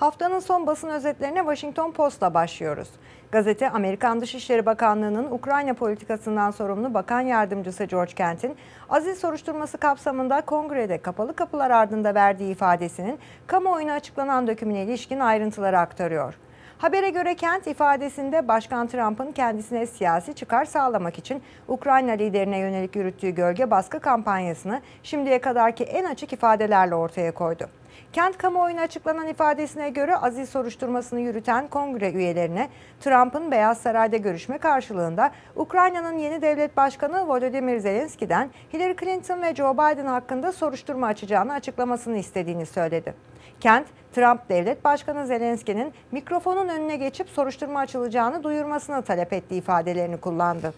Haftanın son basın özetlerine Washington Post'la başlıyoruz. Gazete, Amerikan Dışişleri Bakanlığı'nın Ukrayna politikasından sorumlu Bakan Yardımcısı George Kent'in azil soruşturması kapsamında kongrede kapalı kapılar ardında verdiği ifadesinin kamuoyuna açıklanan dökümüne ilişkin ayrıntıları aktarıyor. Habere göre Kent ifadesinde Başkan Trump'ın kendisine siyasi çıkar sağlamak için Ukrayna liderine yönelik yürüttüğü gölge baskı kampanyasını şimdiye kadarki en açık ifadelerle ortaya koydu. Kent kamuoyuna açıklanan ifadesine göre Aziz soruşturmasını yürüten kongre üyelerine Trump'ın Beyaz Saray'da görüşme karşılığında Ukrayna'nın yeni devlet başkanı Volodymyr Zelenski'den Hillary Clinton ve Joe Biden hakkında soruşturma açacağını açıklamasını istediğini söyledi. Kent, Trump devlet başkanı Zelenski'nin mikrofonun önüne geçip soruşturma açılacağını duyurmasını talep ettiği ifadelerini kullandı.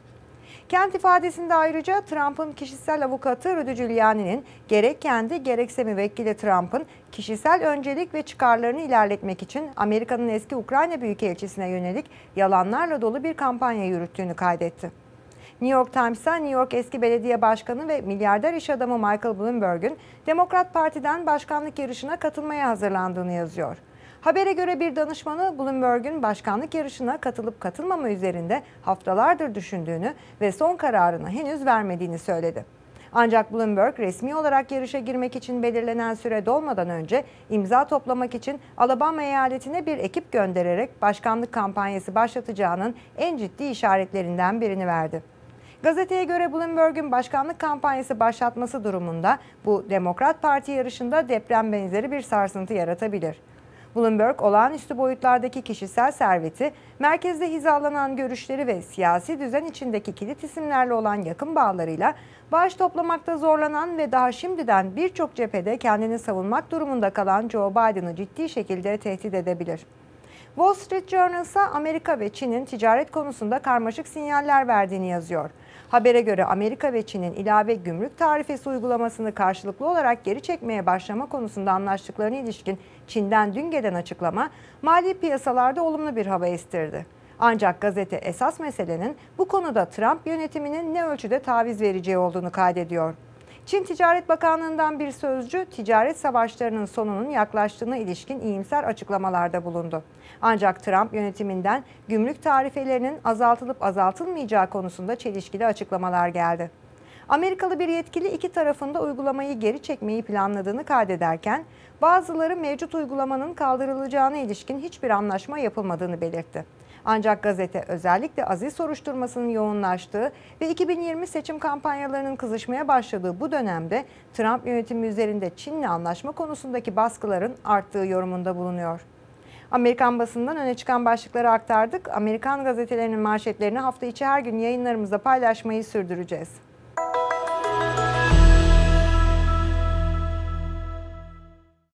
Kent ifadesinde ayrıca Trump'ın kişisel avukatı Rudy Giuliani'nin gerek kendi gerekse müvekkili Trump'ın kişisel öncelik ve çıkarlarını ilerletmek için Amerika'nın eski Ukrayna Büyükelçisi'ne yönelik yalanlarla dolu bir kampanya yürüttüğünü kaydetti. New York Times'a New York eski belediye başkanı ve milyarder iş adamı Michael Bloomberg'ün Demokrat Parti'den başkanlık yarışına katılmaya hazırlandığını yazıyor. Habere göre bir danışmanı Bloomberg'un başkanlık yarışına katılıp katılmama üzerinde haftalardır düşündüğünü ve son kararını henüz vermediğini söyledi. Ancak Bloomberg resmi olarak yarışa girmek için belirlenen süre dolmadan önce imza toplamak için Alabama eyaletine bir ekip göndererek başkanlık kampanyası başlatacağının en ciddi işaretlerinden birini verdi. Gazeteye göre Bloomberg'un başkanlık kampanyası başlatması durumunda bu Demokrat Parti yarışında deprem benzeri bir sarsıntı yaratabilir. Bloomberg olağanüstü boyutlardaki kişisel serveti, merkezde hizalanan görüşleri ve siyasi düzen içindeki kilit isimlerle olan yakın bağlarıyla bağış toplamakta zorlanan ve daha şimdiden birçok cephede kendini savunmak durumunda kalan Joe Biden'ı ciddi şekilde tehdit edebilir. Wall Street Journal ise Amerika ve Çin'in ticaret konusunda karmaşık sinyaller verdiğini yazıyor. Habere göre Amerika ve Çin'in ilave gümrük tarifesi uygulamasını karşılıklı olarak geri çekmeye başlama konusunda anlaştıklarına ilişkin Çin'den dün gelen açıklama mali piyasalarda olumlu bir hava estirdi. Ancak gazete esas meselenin bu konuda Trump yönetiminin ne ölçüde taviz vereceği olduğunu kaydediyor. Çin Ticaret Bakanlığı'ndan bir sözcü ticaret savaşlarının sonunun yaklaştığına ilişkin iyimser açıklamalarda bulundu. Ancak Trump yönetiminden gümrük tarifelerinin azaltılıp azaltılmayacağı konusunda çelişkili açıklamalar geldi. Amerikalı bir yetkili iki tarafında uygulamayı geri çekmeyi planladığını kaydederken bazıları mevcut uygulamanın kaldırılacağına ilişkin hiçbir anlaşma yapılmadığını belirtti. Ancak gazete özellikle aziz soruşturmasının yoğunlaştığı ve 2020 seçim kampanyalarının kızışmaya başladığı bu dönemde Trump yönetimi üzerinde Çin'le anlaşma konusundaki baskıların arttığı yorumunda bulunuyor. Amerikan basından öne çıkan başlıkları aktardık. Amerikan gazetelerinin manşetlerini hafta içi her gün yayınlarımızda paylaşmayı sürdüreceğiz.